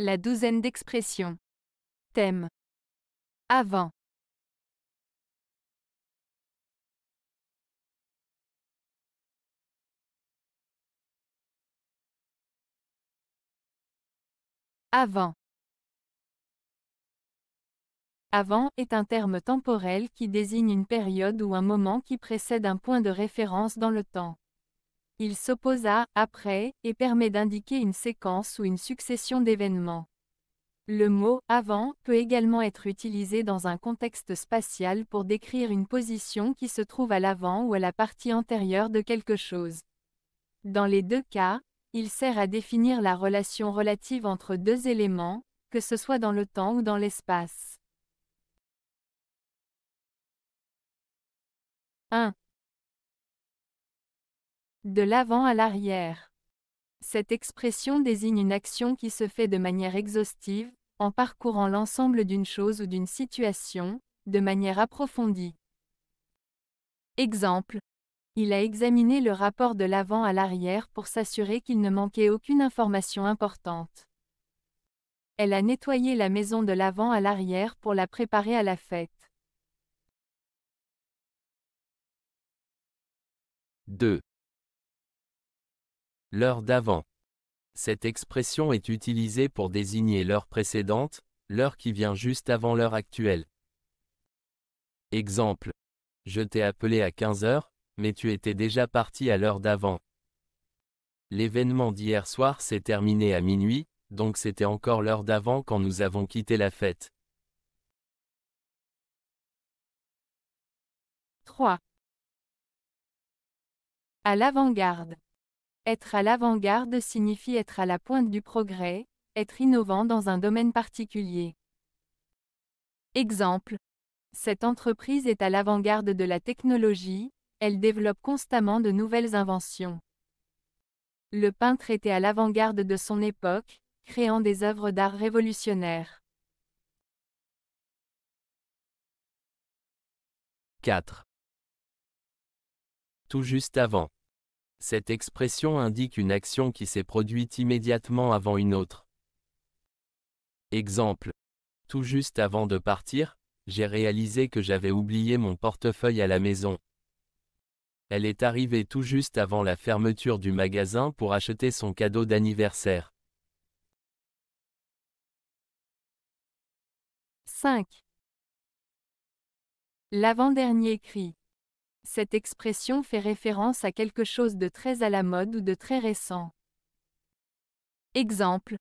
La douzaine d'expressions. Thème. Avant. Avant. Avant est un terme temporel qui désigne une période ou un moment qui précède un point de référence dans le temps. Il s'oppose à « après, et permet d'indiquer une séquence ou une succession d'événements. Le mot avant peut également être utilisé dans un contexte spatial pour décrire une position qui se trouve à l'avant ou à la partie antérieure de quelque chose. Dans les deux cas, il sert à définir la relation relative entre deux éléments, que ce soit dans le temps ou dans l'espace. 1. De l'avant à l'arrière. Cette expression désigne une action qui se fait de manière exhaustive, en parcourant l'ensemble d'une chose ou d'une situation, de manière approfondie. Exemple. Il a examiné le rapport de l'avant à l'arrière pour s'assurer qu'il ne manquait aucune information importante. Elle a nettoyé la maison de l'avant à l'arrière pour la préparer à la fête. 2 l'heure d'avant. Cette expression est utilisée pour désigner l'heure précédente, l'heure qui vient juste avant l'heure actuelle. Exemple. Je t'ai appelé à 15 heures, mais tu étais déjà parti à l'heure d'avant. L'événement d'hier soir s'est terminé à minuit, donc c'était encore l'heure d'avant quand nous avons quitté la fête. 3. À l'avant-garde. Être à l'avant-garde signifie être à la pointe du progrès, être innovant dans un domaine particulier. Exemple. Cette entreprise est à l'avant-garde de la technologie, elle développe constamment de nouvelles inventions. Le peintre était à l'avant-garde de son époque, créant des œuvres d'art révolutionnaires. 4. Tout juste avant. Cette expression indique une action qui s'est produite immédiatement avant une autre. Exemple. Tout juste avant de partir, j'ai réalisé que j'avais oublié mon portefeuille à la maison. Elle est arrivée tout juste avant la fermeture du magasin pour acheter son cadeau d'anniversaire. 5. L'avant-dernier cri. Cette expression fait référence à quelque chose de très à la mode ou de très récent. Exemple.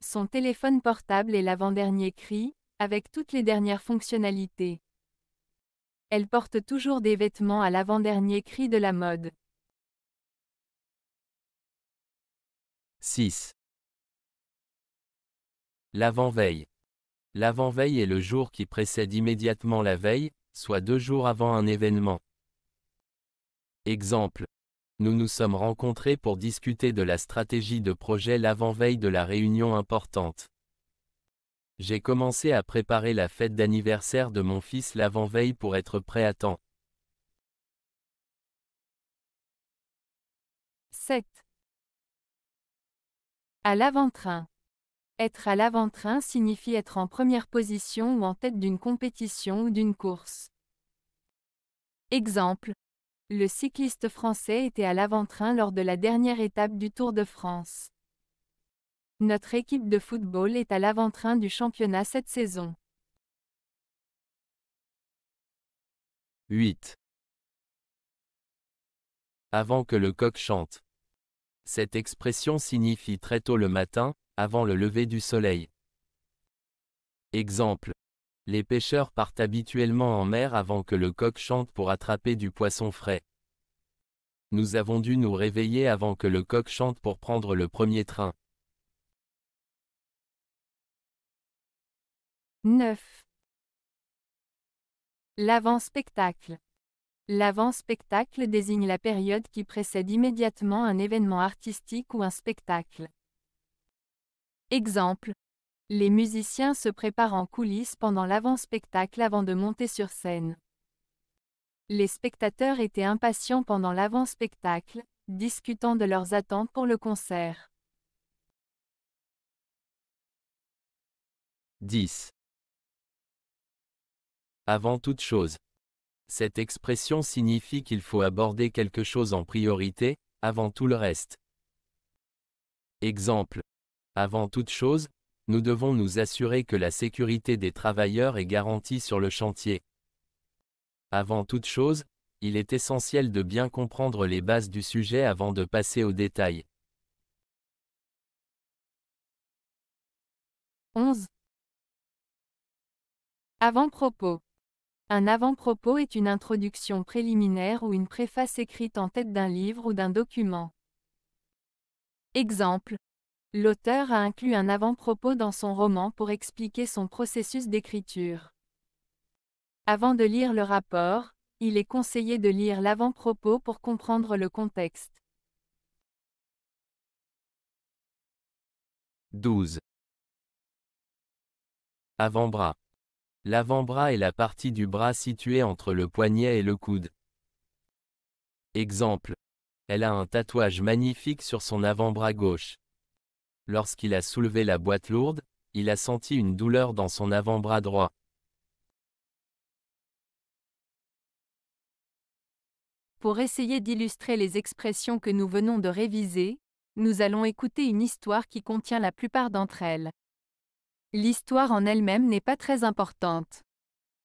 Son téléphone portable est l'avant-dernier cri, avec toutes les dernières fonctionnalités. Elle porte toujours des vêtements à l'avant-dernier cri de la mode. 6. L'avant-veille. L'avant-veille est le jour qui précède immédiatement la veille, soit deux jours avant un événement. Exemple. Nous nous sommes rencontrés pour discuter de la stratégie de projet l'avant-veille de la réunion importante. J'ai commencé à préparer la fête d'anniversaire de mon fils l'avant-veille pour être prêt à temps. 7. À l'avant-train. Être à l'avant-train signifie être en première position ou en tête d'une compétition ou d'une course. Exemple, le cycliste français était à l'avant-train lors de la dernière étape du Tour de France. Notre équipe de football est à l'avant-train du championnat cette saison. 8. Avant que le coq chante. Cette expression signifie très tôt le matin, avant le lever du soleil. Exemple. Les pêcheurs partent habituellement en mer avant que le coq chante pour attraper du poisson frais. Nous avons dû nous réveiller avant que le coq chante pour prendre le premier train. 9. L'avant-spectacle. L'avant-spectacle désigne la période qui précède immédiatement un événement artistique ou un spectacle. Exemple, les musiciens se préparent en coulisses pendant l'avant-spectacle avant de monter sur scène. Les spectateurs étaient impatients pendant l'avant-spectacle, discutant de leurs attentes pour le concert. 10. Avant toute chose. Cette expression signifie qu'il faut aborder quelque chose en priorité, avant tout le reste. Exemple. Avant toute chose, nous devons nous assurer que la sécurité des travailleurs est garantie sur le chantier. Avant toute chose, il est essentiel de bien comprendre les bases du sujet avant de passer aux détails. 11. Avant-propos. Un avant-propos est une introduction préliminaire ou une préface écrite en tête d'un livre ou d'un document. Exemple. L'auteur a inclus un avant-propos dans son roman pour expliquer son processus d'écriture. Avant de lire le rapport, il est conseillé de lire l'avant-propos pour comprendre le contexte. 12. Avant-bras. L'avant-bras est la partie du bras située entre le poignet et le coude. Exemple. Elle a un tatouage magnifique sur son avant-bras gauche. Lorsqu'il a soulevé la boîte lourde, il a senti une douleur dans son avant-bras droit. Pour essayer d'illustrer les expressions que nous venons de réviser, nous allons écouter une histoire qui contient la plupart d'entre elles. L'histoire en elle-même n'est pas très importante.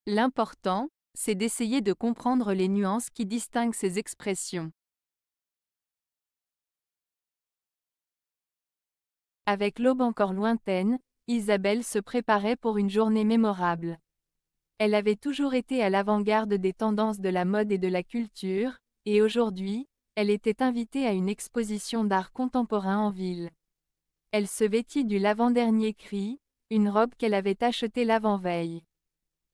L'important, c'est d'essayer de comprendre les nuances qui distinguent ces expressions. Avec l'aube encore lointaine, Isabelle se préparait pour une journée mémorable. Elle avait toujours été à l'avant-garde des tendances de la mode et de la culture, et aujourd'hui, elle était invitée à une exposition d'art contemporain en ville. Elle se vêtit du l'avant-dernier cri, une robe qu'elle avait achetée l'avant-veille.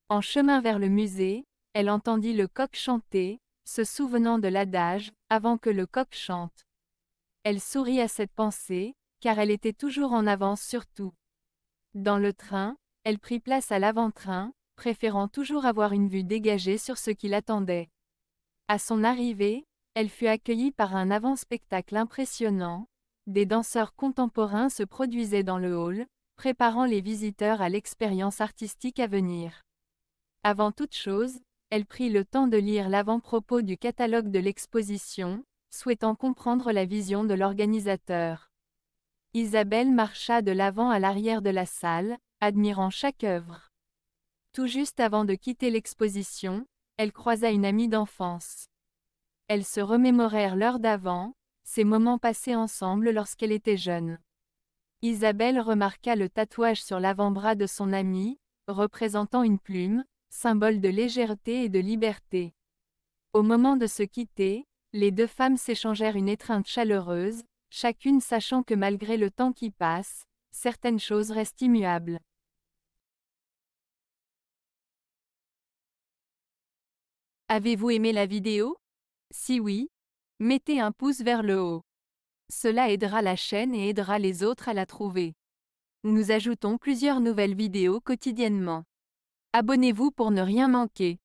En chemin vers le musée, elle entendit le coq chanter, se souvenant de l'adage, avant que le coq chante. Elle sourit à cette pensée, car elle était toujours en avance sur tout. Dans le train, elle prit place à l'avant-train, préférant toujours avoir une vue dégagée sur ce qui l'attendait. À son arrivée, elle fut accueillie par un avant-spectacle impressionnant. Des danseurs contemporains se produisaient dans le hall, préparant les visiteurs à l'expérience artistique à venir. Avant toute chose, elle prit le temps de lire l'avant-propos du catalogue de l'exposition, souhaitant comprendre la vision de l'organisateur. Isabelle marcha de l'avant à l'arrière de la salle, admirant chaque œuvre. Tout juste avant de quitter l'exposition, elle croisa une amie d'enfance. Elles se remémorèrent l'heure d'avant, ces moments passés ensemble lorsqu'elle était jeune. Isabelle remarqua le tatouage sur l'avant-bras de son amie, représentant une plume, symbole de légèreté et de liberté. Au moment de se quitter, les deux femmes s'échangèrent une étreinte chaleureuse, chacune sachant que malgré le temps qui passe, certaines choses restent immuables. Avez-vous aimé la vidéo Si oui, mettez un pouce vers le haut. Cela aidera la chaîne et aidera les autres à la trouver. Nous ajoutons plusieurs nouvelles vidéos quotidiennement. Abonnez-vous pour ne rien manquer.